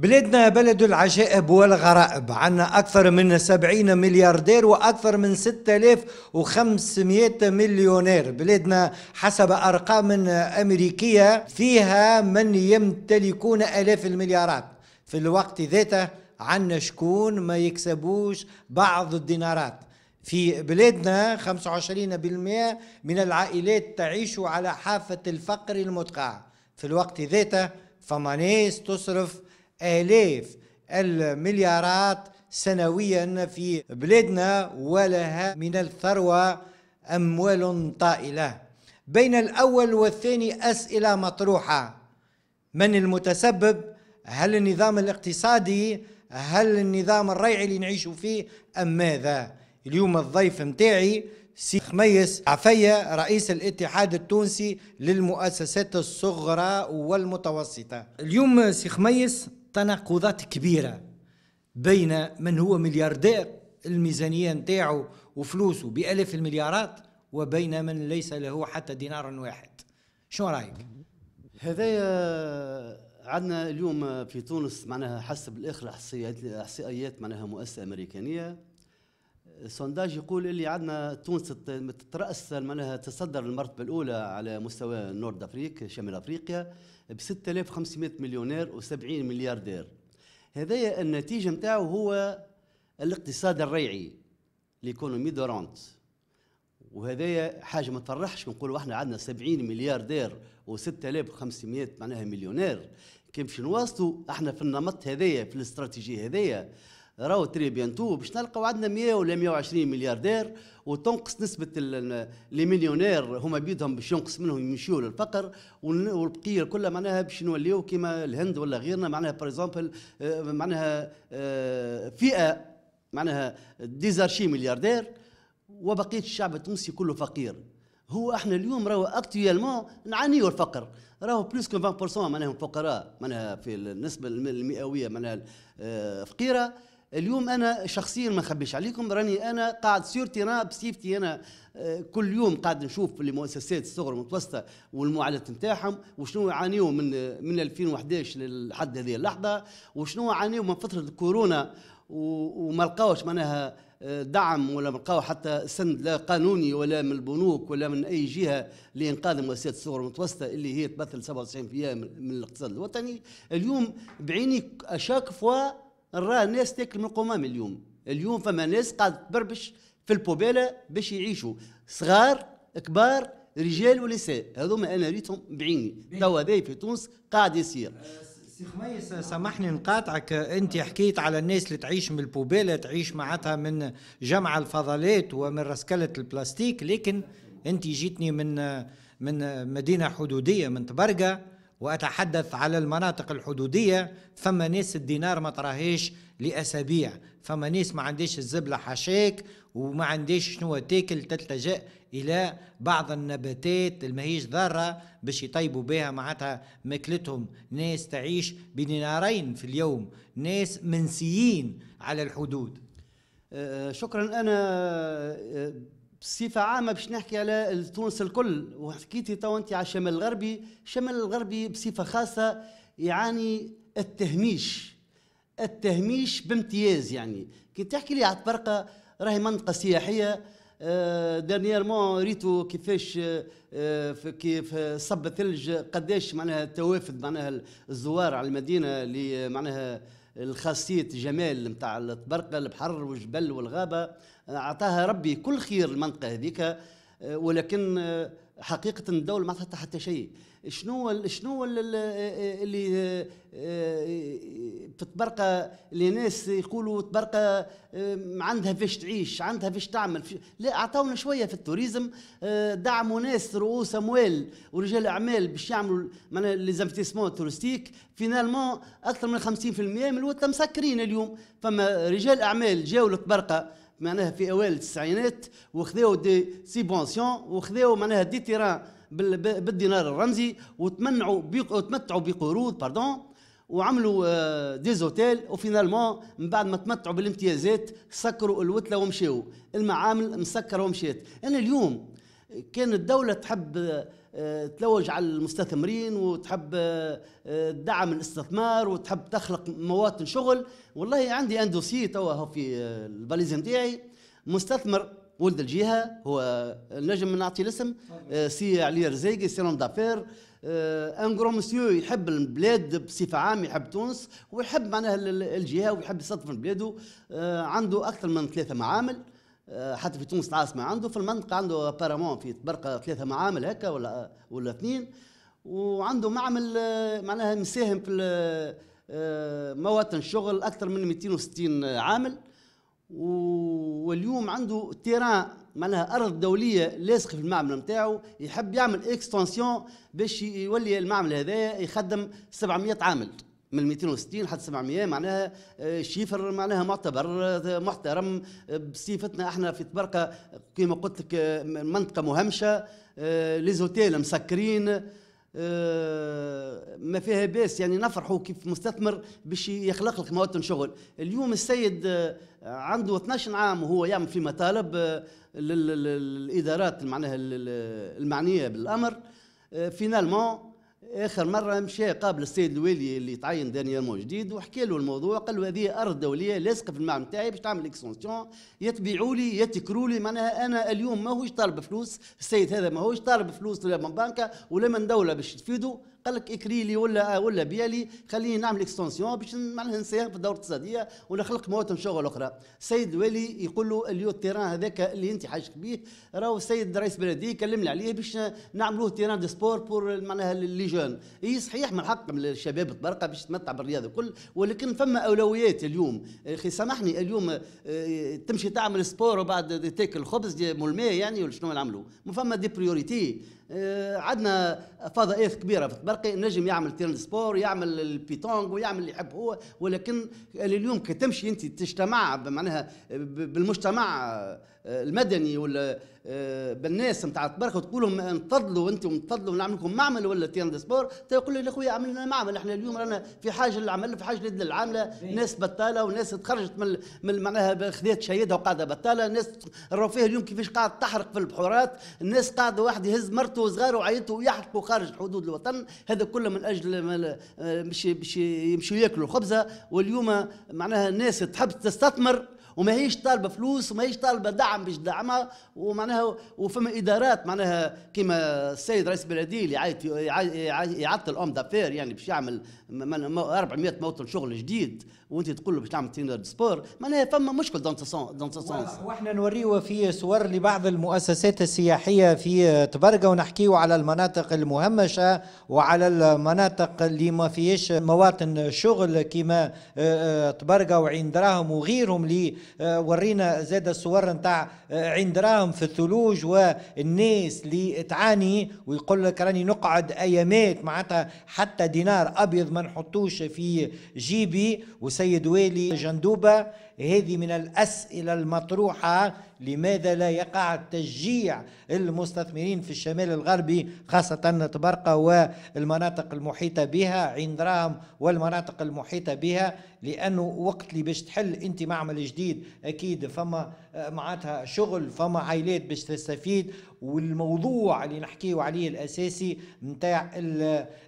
بلادنا بلد العجائب والغرائب عنا أكثر من 70 ملياردير وأكثر من 6500 مليونير بلادنا حسب أرقام أمريكية فيها من يمتلكون آلاف المليارات في الوقت ذاته عنا شكون ما يكسبوش بعض الدينارات في بلادنا 25% من العائلات تعيش على حافة الفقر المدقع في الوقت ذاته فما ناس تصرف آلاف المليارات سنويا في بلادنا ولها من الثروة أموال طائلة بين الأول والثاني أسئلة مطروحة من المتسبب هل النظام الاقتصادي هل النظام الريعي اللي نعيش فيه أم ماذا اليوم الضيف متاعي سي خميس عفية رئيس الاتحاد التونسي للمؤسسات الصغرى والمتوسطة اليوم سي خميس تناقضات كبيرة بين من هو ملياردير الميزانية نتاعو وفلوسه بألاف المليارات وبين من ليس له حتى دينار واحد شو رأيك؟ هذايا عندنا اليوم في تونس معناها حسب الاخر الاحصائيات معناها مؤسسه امريكانيه سونداج يقول اللي عندنا تونس تتراس معناها تصدر المرتبه الاولى على مستوى نورد افريقيا شمال افريقيا ب 6500 مليونير و70 ملياردير هذايا النتيجه نتاعو هو الاقتصاد الريعي ليكونومي دورونت وهذايا حاجه ما تفرحش نقولوا احنا عندنا 70 ملياردير و6500 معناها مليونير كيف نواصلوا احنا في النمط هذايا في الاستراتيجيه هذايا راهو تري بيان تو باش نلقاو عندنا 100 ولا 120 ملياردير وتنقص نسبه لي مليونير هما بيدهم باش ينقص منهم يمشيو للفقر والبقيه كلها معناها باش نوليو كيما الهند ولا غيرنا معناها باريزومبل آه، معناها آه، فئه معناها ديزارشي ملياردير وبقيه الشعب التونسي كله فقير هو احنا اليوم راهو اكتويلمون نعانيو الفقر راهو بلوس كو 20% معناهم فقراء معناها في النسبه المئويه معناها آه، فقيره اليوم انا شخصيا ما نخبيش عليكم راني انا قاعد سيرتي انا بسيفتي آه، انا كل يوم قاعد نشوف في المؤسسات الصغرى والمتوسطه والمعاناه نتاعهم وشنو يعانيوا من من 2011 لحد هذه اللحظه وشنو يعانيوا من فتره الكورونا وما لقاوش معناها آه، دعم ولا ما لقاو حتى سند لا قانوني ولا من البنوك ولا من اي جهه لانقاذ المؤسسات الصغرى والمتوسطه اللي هي تمثل 97% من الاقتصاد الوطني اليوم بعيني اشاك فوا نرى الناس تاكل من القمام اليوم اليوم فما ناس قاعد تبربش في البوبيلا باش يعيشوا صغار كبار رجال ونساء هذوما انا ريتهم بعيني توا هذا في تونس قاعد يصير أه، سي خميس أه، سامحني نقاطعك انت حكيت على الناس اللي تعيش من البوبيلا تعيش معناتها من جمع الفضلات ومن رسكله البلاستيك لكن انت جيتني من من مدينه حدوديه من تبرقه وأتحدث على المناطق الحدودية فما ناس الدينار ما تراهيش لأسابيع فما ناس ما عنديش الزبلة حشيك وما عنديش شنو تاكل تلتجأ إلى بعض النباتات اللي ماهيش ضارة باش يطيبوا بها معناتها ماكلتهم ناس تعيش بدينارين في اليوم ناس منسيين على الحدود آه، شكرا أنا آه، بصفة عامة باش نحكي على تونس الكل وحكيتي تو أنت على الشمال الغربي، الشمال الغربي بصفة خاصة يعاني التهميش التهميش بامتياز يعني كي تحكي لي على تبرقة راهي منطقة سياحية آه دانييرمون ريتو كيفاش آه، آه، كيف آه، صب الثلج قداش معناها توافد معناها الزوار على المدينة اللي معناها الخاصية الجمال نتاع الطبرقة البحر والجبل والغابة أعطاها ربي كل خير المنطقة هذيك آه، ولكن آه، حقيقة الدولة ما عطتها حتى شيء شنو شنو اللي آه، في اللي ناس يقولوا تبرقة آه، عندها فيش تعيش عندها فيش تعمل لا اعطونا شويه في التوريزم آه، دعموا ناس رؤوس اموال ورجال اعمال باش يعملوا معناها ليزانفيستيسمون تورستيك فينالمون اكثر من 50% من الوقت مسكرين اليوم فما رجال اعمال جاوا لتبرقه معناها في اوائل التسعينات وخذاو دي سيبونسيون وخذاو معناها دي تيران بالدينار الرمزي وتمنعوا بيق... وتمتعوا بقروض باردون وعملوا ديزوتيل آه، وفينالمون من بعد ما تمتعوا بالامتيازات سكروا الوتله ومشاو المعامل مسكره ومشات انا اليوم كان الدوله تحب آه، تلوج على المستثمرين وتحب تدعم آه، الاستثمار وتحب تخلق مواطن شغل والله عندي ان توا في الباليز نتاعي مستثمر ولد الجهه هو نجم نعطي الاسم سي علي رزيقي سي دافير ان كرون مسيو يحب البلاد بصفه عامه يحب تونس ويحب معناها الجهه ويحب يستضيف بلاده آه، عنده اكثر من ثلاثه معامل آه، حتى في تونس العاصمه عنده في المنطقه عنده بارامون في برقه ثلاثه معامل هكا ولا ولا اثنين وعنده معمل آه، معناها مساهم في مواطن الشغل اكثر من 260 عامل واليوم عنده تيران معناها ارض دوليه لاصق في المعمل نتاعو يحب يعمل اكستنسيون باش يولي المعمل هذايا يخدم 700 عامل من 260 حتى 700 معناها آه، شيفر معناها معتبر آه، محترم آه، بصفتنا احنا في تبرقه كما قلت لك منطقه مهمشه ليزوتيل مسكرين آه، ما فيها باس يعني نفرحوا كيف مستثمر باش يخلق لك مواطن شغل اليوم السيد آه، عنده 12 عام وهو يعمل في مطالب آه، للادارات معناها المعنيه بالامر فينالمون اخر مره مشى قابل السيد الوالي اللي تعين دانيالمون جديد وحكى له الموضوع قال له هذه ارض دوليه لاصقه في المعنى نتاعي باش تعمل اكسونسيون يتبيعوا لي يتكروا لي معناها انا اليوم ماهوش طالب فلوس السيد هذا ماهوش طالب فلوس لا من بنكه ولا من دوله باش تفيده قال لك اكري لي ولا ولا بيالي خليني نعمل اكستنسيون باش معناها نساهم في الدوره الاقتصاديه ولا خلق مواطن شغل اخرى السيد الوالي يقول له اليو التيران هذاك اللي انت حاجك به راهو السيد رئيس بلدي كلمني عليه باش نعملوه تيران دي سبور بور معناها لي جون اي صحيح من حق الشباب تبرقه باش تمتع بالرياضه الكل ولكن فما اولويات اليوم اخي سامحني اليوم تمشي تعمل سبور وبعد تاكل خبز مول الماء يعني ولا شنو نعملوا ما فما دي بريوريتي آه، عندنا فضائيات كبيره في الطبرقي نجم يعمل تيرن سبور يعمل البيتونغ ويعمل اللي يحب هو ولكن اليوم كتمشي انت تجتمع بمعناها بالمجتمع آه، المدني ولا آه، بالناس نتاع تبرك وتقول لهم انتضلوا انتم انتظلوا نعمل لكم معمل ولا تيان سبور تيقول لي خويا عملنا لنا معمل احنا اليوم رانا في حاجه للعمل في حاجه للعامله العاملة إيه. ناس بطاله وناس تخرجت من من معناها خذات شهيدها وقاعده بطاله ناس راهو فيها اليوم كيفاش قاعد تحرق في البحورات الناس قاعده واحد يهز مرته وصغاره وعيلته ويحرقوا خارج حدود الوطن هذا كله من اجل باش يمشوا ياكلوا الخبزه واليوم معناها الناس تحب تستثمر وما هيش طالبه فلوس وما هيش طالبه دعم باش تدعمها ومعناها وفما ادارات معناها كما السيد رئيس بلدي اللي يعطل اوم دافير يعني باش يعمل 400 موطن شغل جديد وانت تقول له باش تعمل تينر سبور معناها فما مشكل دون دون سونس واحنا نوريه في صور لبعض المؤسسات السياحيه في تبرقه ونحكيه على المناطق المهمشه وعلى المناطق اللي ما فيهاش مواطن شغل كما آه، آه، تبرقه وعين دراهم وغيرهم اللي آه، ورينا زاد الصور نتاع آه، عين دراهم في الثلوج والناس اللي تعاني ويقول لك راني نقعد ايامات معناتها حتى دينار ابيض ما نحطوش في جيبي وسيد والي جندوبه هذه من الاسئله المطروحه لماذا لا يقع تشجيع المستثمرين في الشمال الغربي خاصة تبرقة والمناطق المحيطة بها عندرام والمناطق المحيطة بها لأنه وقت اللي باش تحل أنت معمل جديد أكيد فما آه، معناتها شغل فما عائلات باش تستفيد والموضوع اللي نحكيه عليه الاساسي نتاع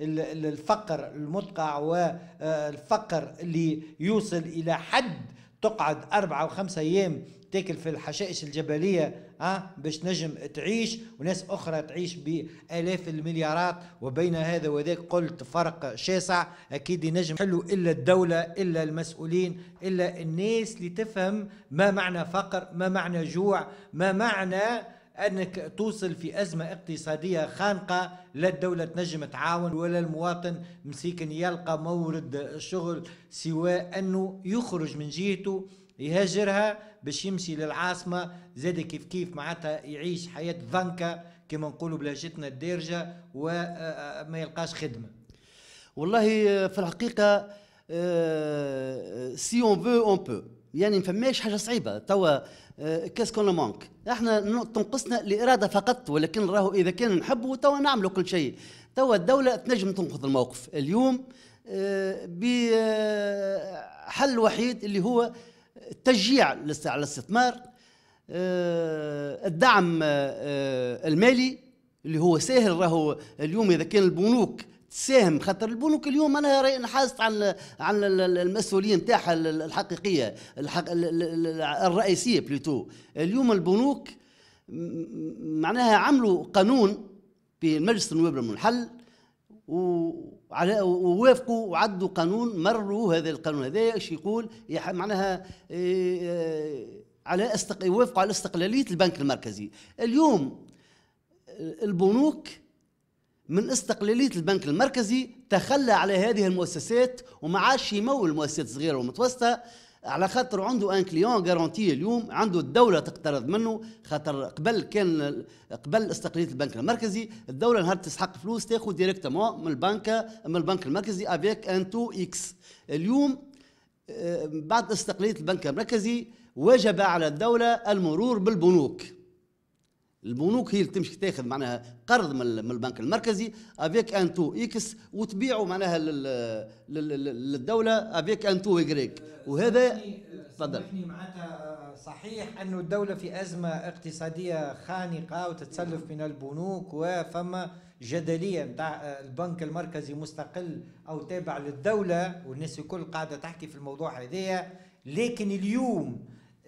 الفقر المدقع والفقر آه، اللي يوصل الى حد تقعد أربعة وخمسة أيام تاكل في الحشائش الجبلية أه؟ باش نجم تعيش وناس أخرى تعيش بآلاف المليارات وبين هذا وذاك قلت فرق شاسع أكيد ينجم حلو إلا الدولة إلا المسؤولين إلا الناس اللي تفهم ما معنى فقر ما معنى جوع ما معنى انك توصل في ازمه اقتصاديه خانقه لا الدوله تنجم تعاون ولا المواطن مسيكن يلقى مورد شغل سوى انه يخرج من جهته يهاجرها باش يمشي للعاصمه زاد كيف كيف معناتها يعيش حياه فانكا كما نقولوا بلهجتنا الدارجه وما آه، آه، يلقاش خدمه. والله آه، في الحقيقه سي اون فو اون بو يعني فماش حاجه صعيبه توا آه، كاس كون مونك احنا تنقصنا الاراده فقط ولكن راهو اذا كان نحبوا توا نعملوا كل شيء توا الدوله تنجم تنقذ الموقف اليوم آه، بحل آه، وحيد اللي هو التشجيع على الاستثمار الدعم المالي اللي هو ساهل راهو اليوم اذا كان البنوك تساهم خاطر البنوك اليوم انا انحازت عن عن المسؤوليه نتاعها الحقيقيه الحق الرئيسيه بليتو اليوم البنوك معناها عملوا قانون في مجلس النواب المنحل وعلى ووافقوا وعدوا قانون مروا هذا القانون هذا ايش يقول معناها آه، آه، على استق... يوافقوا على استقلاليه البنك المركزي اليوم البنوك من استقلاليه البنك المركزي تخلى على هذه المؤسسات وما عادش يمول مؤسسات صغيره ومتوسطه على خاطر عنده ان كليون غارونتي اليوم عنده الدوله تقترض منه خاطر قبل كان قبل استقلاليه البنك المركزي الدوله نهار تسحق فلوس تاخذ ديريكتومون من البنك من البنك المركزي افيك ان تو اكس اليوم آه، بعد استقلاليه البنك المركزي وجب على الدوله المرور بالبنوك البنوك هي اللي تمشي تاخذ معناها قرض من البنك المركزي افيك ان تو اكس وتبيعه معناها للدوله افيك ان تو ايغريك وهذا تفضل معناتها صحيح انه الدوله في ازمه اقتصاديه خانقه وتتسلف من البنوك وفما جدليه نتاع البنك المركزي مستقل او تابع للدوله والناس الكل قاعده تحكي في الموضوع هذايا لكن اليوم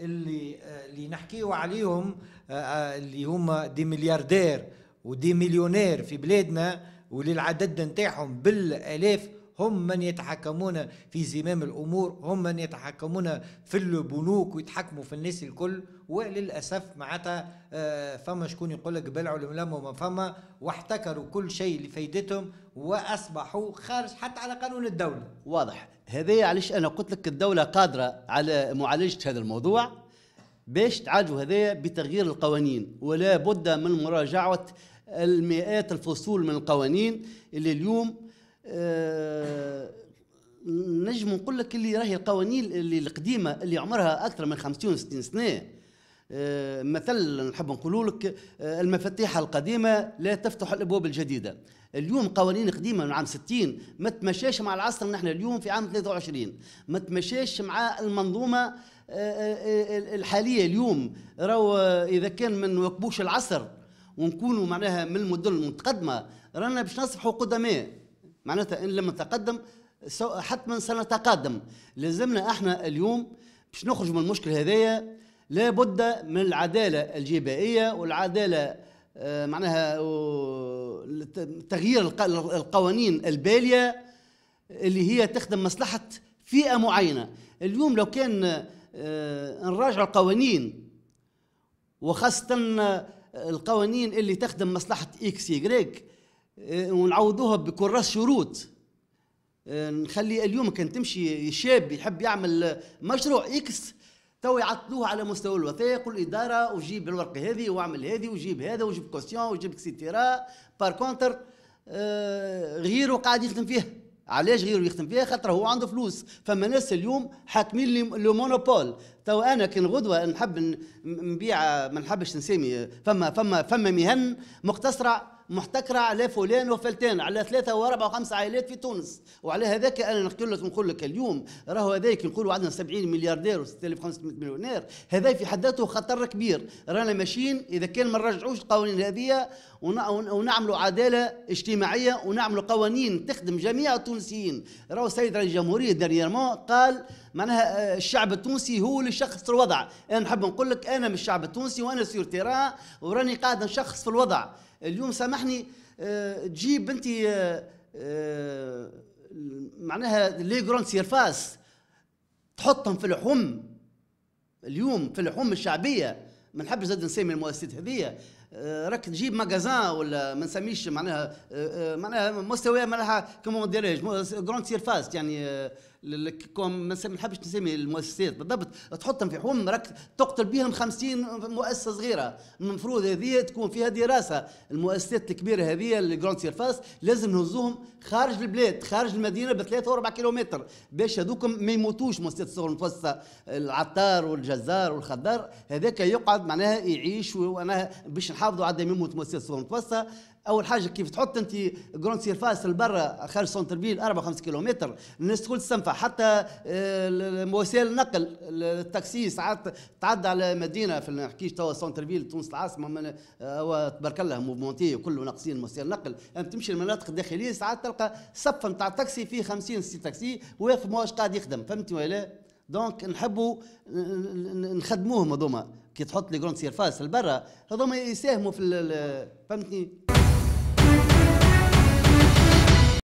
اللي آه، اللي نحكيو عليهم آه، آه، اللي هما دي ملياردير ودي مليونير في بلادنا وللعدد نتاعهم بالالاف هم من يتحكمون في زمام الأمور هم من يتحكمون في البنوك ويتحكموا في الناس الكل وللأسف معناتها آه، فما شكون يقول لك بلعوا العلماء وما فما واحتكروا كل شيء لفايدتهم واصبحوا خارج حتى على قانون الدوله. واضح، هذا علاش انا قلت لك الدوله قادره على معالجه هذا الموضوع باش تعالجوا هذا بتغيير القوانين ولا بد من مراجعه المئات الفصول من القوانين اللي اليوم آه، نجم نقول لك اللي راهي القوانين اللي القديمه اللي عمرها اكثر من 50 60 سنه آه، مثل نحب نقول لك آه، المفاتيح القديمه لا تفتح الابواب الجديده اليوم قوانين قديمه من عام 60 ما تمشاش مع العصر نحن اليوم في عام 23 ما تمشاش مع المنظومه الحاليه اليوم راهو اذا كان ما نواكبوش العصر ونكونوا معناها من المدن المتقدمه رانا باش نصبحوا قدماء معناتها إن لم نتقدم حتما سنتقدم لازمنا احنا اليوم باش نخرج من المشكل هذايا لابد من العدالة الجبائية والعدالة آه، معناها تغيير القوانين البالية اللي هي تخدم مصلحة فئة معينة اليوم لو كان آه، نراجع القوانين وخاصة آه، القوانين اللي تخدم مصلحة إكس يجريك إيه، ونعوضوها بكراس شروط إيه، نخلي اليوم كان تمشي شاب يحب يعمل مشروع اكس تو يعطلوه على مستوى الوثائق والاداره وجيب الورقه هذه واعمل هذه وجيب هذا وجيب كوسيون وجيب اكسيتيرا بار كونتر غيره قاعد يخدم فيها علاش غيره يخدم فيها خاطر هو عنده فلوس فما ناس اليوم حاكمين لو مونوبول تو انا كان غدوه نحب نبيع ما نحبش نسمي فما فما فما مهن مقتصره محتكره على فلان وفلتان على ثلاثه واربعه وخمسه عائلات في تونس وعلى هذاك انا نقول لك نقول لك اليوم راهو هذاك نقولوا عندنا 70 ملياردير و6500 مليونير هذا في حد ذاته خطر كبير رانا ماشيين اذا كان ما نرجعوش القوانين هذه ونعملوا عداله اجتماعيه ونعملوا قوانين تخدم جميع التونسيين راهو السيد رئيس الجمهوريه داريرمون قال معناها آه، الشعب التونسي هو اللي شخص في الوضع انا نحب نقول لك انا من الشعب التونسي وانا سير تيران وراني قاعد نشخص في الوضع اليوم سامحني آه، تجيب انت آه، معناها لي جراند سيرفاس تحطهم في الحم اليوم في الحم الشعبيه ما نحبش زاد نسمي المؤسسات هذيا آه، راك تجيب ماغازان ولا ما نسميش معناها آه، آه، معناها مستوى معناها كومون ديريج كروند سيرفاس يعني ما نحبش نسمي المؤسسات بالضبط تحطهم في حوم راك تقتل بهم 50 مؤسسه صغيره المفروض هذه تكون فيها دراسه المؤسسات الكبيره هذه الجراند سيرفاس لازم نهزوهم خارج البلاد خارج المدينه بثلاثه واربع كيلومتر باش هذوكم ما يموتوش مؤسسات الصغر المتوسطه العطار والجزار والخضار هذاك يقعد معناها يعيش وانا باش نحافظوا على ما يموت مؤسسات الصغر المتوسطه اول حاجه كيف تحط انت جروند سيرفاس لبرا خارج سونتر فيل 4 5 كيلومتر الناس تقول تستنفع حتى وسائل آه، النقل التاكسي ساعات تعدى على مدينه في نحكيش توا سونتر فيل تونس العاصمه هو تبارك الله موفمونتي وكله ناقصين وسائل النقل يعني تمشي المناطق الداخليه ساعات تلقى صف نتاع التاكسي فيه 50 60 تاكسي واقف ماهوش قاعد يخدم فهمتي ولا دونك نحبوا نخدموهم هذوما كي تحط لي جروند سيرفاس لبرا هذوما يساهموا في فهمتني